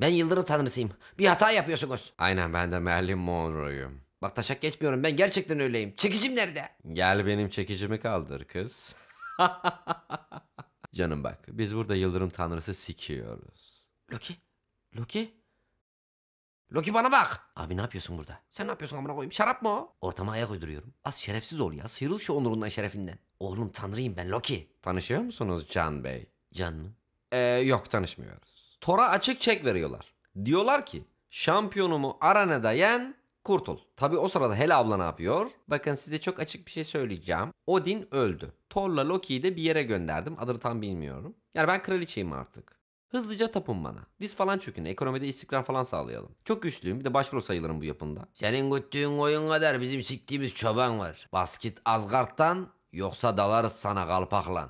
Ben Yıldırım tanrısıyım. Bir hata yapıyorsunuz. Aynen ben de Merlin Monroe'yum. Bak taşak geçmiyorum ben gerçekten öyleyim. Çekicim nerede? Gel benim çekicimi kaldır kız. Canım bak biz burada Yıldırım tanrısı sikiyoruz. Loki? Loki? Loki bana bak. Abi ne yapıyorsun burada? Sen ne yapıyorsun amına koyayım? Şarap mı o? Ortama ayak uyduruyorum. Az şerefsiz ol ya. Sıyrıl şu onurundan şerefinden. Oğlum tanrıyım ben Loki. Tanışıyor musunuz Can Bey? Can mı? Ee, yok tanışmıyoruz. Tora açık çek veriyorlar. Diyorlar ki şampiyonumu Arana'da yen kurtul. Tabi o sırada Hela abla ne yapıyor? Bakın size çok açık bir şey söyleyeceğim. Odin öldü. Thor'la Loki'yi de bir yere gönderdim. Adını tam bilmiyorum. Yani ben kraliçeyim artık. Hızlıca tapın bana. Diz falan çökün. Ekonomide istikrar falan sağlayalım. Çok güçlüyüm. Bir de başrol sayılırım bu yapımda. Senin güttüğün oyun kadar bizim siktiğimiz çoban var. Basket Asgard'dan yoksa dalarız sana kalpaklan.